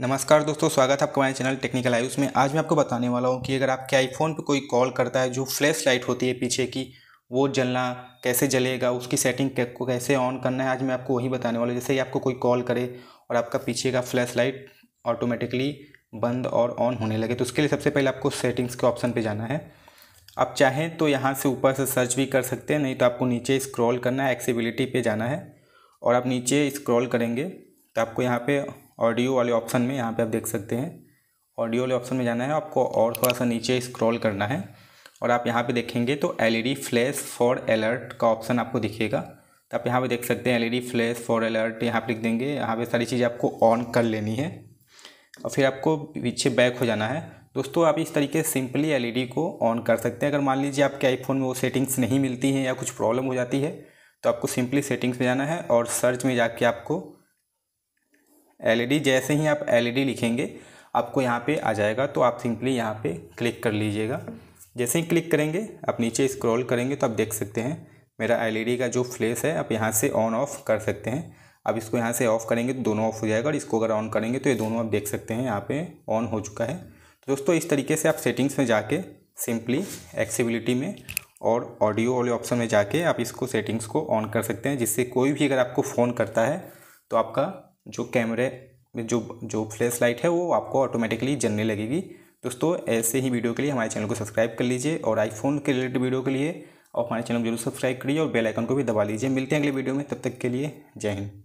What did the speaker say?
नमस्कार दोस्तों स्वागत है आपका हमारे चैनल टेक्निकल आयुष में आज मैं आपको बताने वाला हूँ कि अगर आपके आईफोन पे कोई कॉल करता है जो फ्लैश लाइट होती है पीछे की वो जलना कैसे जलेगा उसकी सेटिंग को कैसे ऑन करना है आज मैं आपको वही बताने वाला हूँ जैसे ही आपको कोई कॉल करे और आपका पीछे का फ्लैश लाइट ऑटोमेटिकली बंद और ऑन होने लगे तो उसके लिए सबसे पहले आपको सेटिंग्स के ऑप्शन पर जाना है आप चाहें तो यहाँ से ऊपर से सर्च भी कर सकते हैं नहीं तो आपको नीचे स्क्रॉल करना है एक्सीबिलिटी पे जाना है और आप नीचे स्क्रॉल करेंगे तो आपको यहाँ पे ऑडियो वाले ऑप्शन में यहाँ पे आप देख सकते हैं ऑडियो वाले ऑप्शन में जाना है आपको और थोड़ा सा नीचे स्क्रॉल करना है और आप यहाँ पे देखेंगे तो एलईडी फ्लैश फॉर अलर्ट का ऑप्शन आपको दिखेगा तो आप यहाँ पे देख सकते हैं एलईडी फ्लैश फॉर अलर्ट यहाँ पर लिख देंगे यहाँ पर सारी चीज़ें आपको ऑन कर लेनी है और फिर आपको पीछे बैक हो जाना है दोस्तों आप इस तरीके से सिंपली एल को ऑन कर सकते हैं अगर मान लीजिए आपके आईफोन में वो सेटिंग्स नहीं मिलती हैं या कुछ प्रॉब्लम हो जाती है तो आपको सिंपली सेटिंग्स में जाना है और सर्च में जाके आपको एलईडी e जैसे ही आप एलईडी e लिखेंगे आपको यहाँ पे आ जाएगा तो आप सिंपली यहाँ पे क्लिक कर लीजिएगा जैसे ही क्लिक करेंगे आप नीचे स्क्रॉल करेंगे तो आप देख सकते हैं मेरा एलईडी e का जो फ्लेस है आप यहाँ से ऑन ऑफ कर सकते हैं अब इसको यहाँ से ऑफ़ करेंगे तो दोनों ऑफ हो जाएगा और इसको अगर ऑन करेंगे तो ये दोनों आप देख सकते हैं यहाँ पर ऑन हो चुका है तो दोस्तों इस तरीके से आप सेटिंग्स में जाके सिंपली एक्सीबिलिटी में और ऑडियो वाले ऑप्शन में जाके आप इसको सेटिंग्स को ऑन कर सकते हैं जिससे कोई भी अगर आपको फ़ोन करता है तो आपका जो कैमरे जो जो फ्लैश लाइट है वो आपको ऑटोमेटिकली जलने लगेगी दोस्तों ऐसे ही वीडियो के लिए हमारे चैनल को सब्सक्राइब कर लीजिए और आईफोन के रिलेटेड वीडियो के लिए और हमारे चैनल को जरूर सब्सक्राइब करिए और बेल आइकन को भी दबा लीजिए मिलते हैं अगले वीडियो में तब तक के लिए जय हिंद